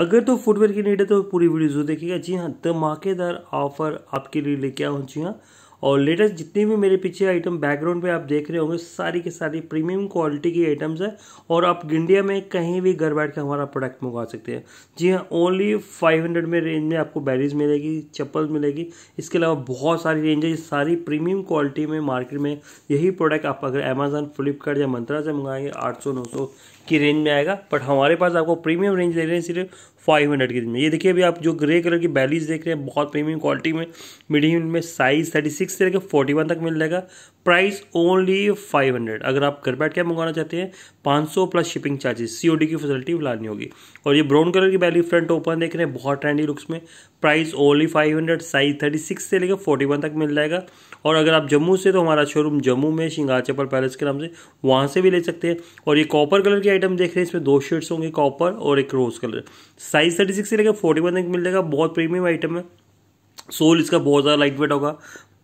अगर तो फुटवेयर की नीड है तो पूरी वीडियो जरूर देखिएगा जी हाँ धमाकेदार ऑफर आपके लिए लेके आऊँ जी हाँ और लेटेस्ट जितने भी मेरे पीछे आइटम बैकग्राउंड पे आप देख रहे होंगे सारी की सारी प्रीमियम क्वालिटी की आइटम्स है और आप इंडिया में कहीं भी घर बैठ कर हमारा प्रोडक्ट मंगवा सकते हैं जी हाँ ओनली फाइव हंड्रेड में रेंज में आपको बैरीज मिलेगी चप्पल मिलेगी इसके अलावा बहुत सारी रेंज है सारी प्रीमियम क्वालिटी में मार्केट में यही प्रोडक्ट आप अगर अमेज़ान फ्लिपकार्ट या मंत्रा से मंगाएंगे आठ सौ नौ सौ की रेंज में आएगा बट हमारे पास आपको प्रीमियम रेंज दे रहे हैं सिर्फ फाइव हंड्रेड की रेंज में ये देखिए अभी आप जो ग्रे कलर की बैलीज देख रहे हैं बहुत प्रीमियम क्वालिटी में मीडियम में साइज थर्टी सिक्स से लेकर फोर्टी वन तक मिल जाएगा प्राइस ओनली 500 अगर आप घर बैठ के मंगवाना चाहते हैं 500 प्लस शिपिंग चार्जेस सीओडी की फैसिलिटी लानी होगी और ये ब्राउन कलर की बैली फ्रंट ओपन देख रहे हैं बहुत ट्रेंडी लुक्स में प्राइस ओनली 500 साइज 36 से लेकर 41 तक मिल जाएगा और अगर आप जम्मू से तो हमारा शोरूम जम्मू में शिंगार चपल पैलेस के नाम से वहाँ से भी ले सकते हैं और ये कॉपर कलर की आइटम देख रहे हैं इसमें दो शेड्स होंगे कॉपर और एक रोज कलर साइज थर्टी से लेकर फोर्टी तक मिल जाएगा बहुत प्रीमियम आइटम है सोल इसका बहुत ज़्यादा लाइट वेट होगा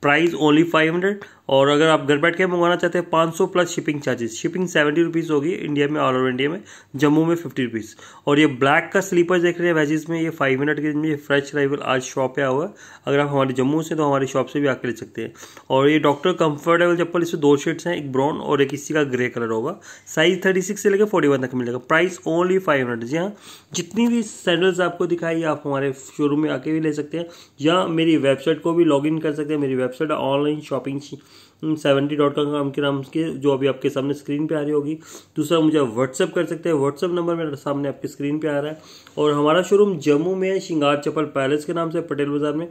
प्राइस ओनली फाइव हंड्रेड और अगर आप घर बैठ के मंगवाना चाहते हैं पाँच सौ plus shipping charges shipping seventy rupees होगी इंडिया में ऑल ओवर इंडिया में जम्मू में फिफ्टी रुपीज़ और ये ब्लैक का स्लीपर देख रहे हैं वेजिस में ये फाइव मिनट के में फ्रेश अराइवल आज शॉप पे आया हुआ है अगर आप हमारे जम्मू से तो हमारी शॉप से भी आके ले सकते हैं और ये डॉक्टर कंफर्टेबल चप्पल इसमें दो शेड्स हैं एक ब्राउन और एक इसी का ग्रे कलर होगा साइज थर्टी सिक्स से लेकर फोर्टी वन तक मिलेगा प्राइस ओनली फाइव हंड्रेड जी हाँ जितनी भी सैंडल्स आपको दिखाई आप हमारे शोरूम में आके भी ले सकते हैं या मेरी वेबसाइट को भी लॉग कर सकते हैं मेरी website online shopping seventy dot com के नाम के जो अभी आपके सामने स्क्रीन पे आ रही होगी दूसरा मुझे आप व्हाट्सअप कर सकते हैं व्हाट्सअप नंबर मेरे सामने आपके स्क्रीन पे आ रहा है और हमारा शोरूम जम्मू में शिंगार चपल पैलेस के नाम से पटेल बाजार में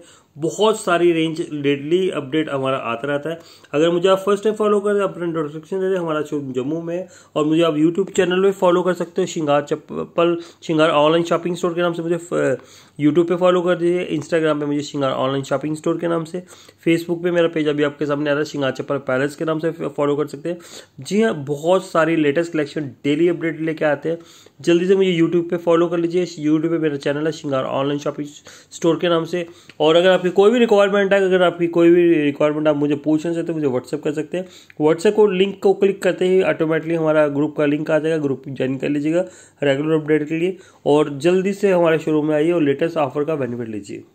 बहुत सारी रेंज डेडली अपडेट हमारा आता रहता है अगर मुझे आप फर्स्ट टाइम फॉलो कर अपना इंट्रोडक्शन दे दें हमारा शोरूम जम्मू में और मुझे आप यूट्यूब चैनल पर फॉलो कर सकते हो शिंगार चप्पल शिंगार ऑनलाइन शॉपिंग स्टोर के नाम से मुझे यूट्यूब पे फॉलो कर दीजिए इंस्टाग्राम पे मुझे शिंगार ऑनलाइन शॉपिंग स्टोर के नाम से फेसबुक पे मेरा पेज अभी आपके सामने आ रहा है सिंगाचे पर पैलेस के नाम से फॉलो कर सकते हैं जी हाँ बहुत सारी लेटेस्ट कलेक्शन डेली अपडेट लेके आते हैं जल्दी से मुझे यूट्यूब पे फॉलो कर लीजिए यूट्यूब पे मेरा चैनल है श्रृंगार ऑनलाइन शॉपिंग स्टोर के नाम से और अगर आपकी कोई भी रिक्वायरमेंट है अगर आपकी कोई भी रिक्वायरमेंट आप मुझे पूछना चाहते हैं तो मुझे व्हाट्सअप कर सकते हैं व्हाट्सएप को लिंक को क्लिक करते ही ऑटोमेटिकली हमारा ग्रुप का लिंक आ जाएगा ग्रुप ज्वाइन कर लीजिएगा रेगुलर अपडेट के लिए और जल्दी से हमारे शोरूम में आइए और लेटेस्ट ऑफर का बेनिफिट लीजिए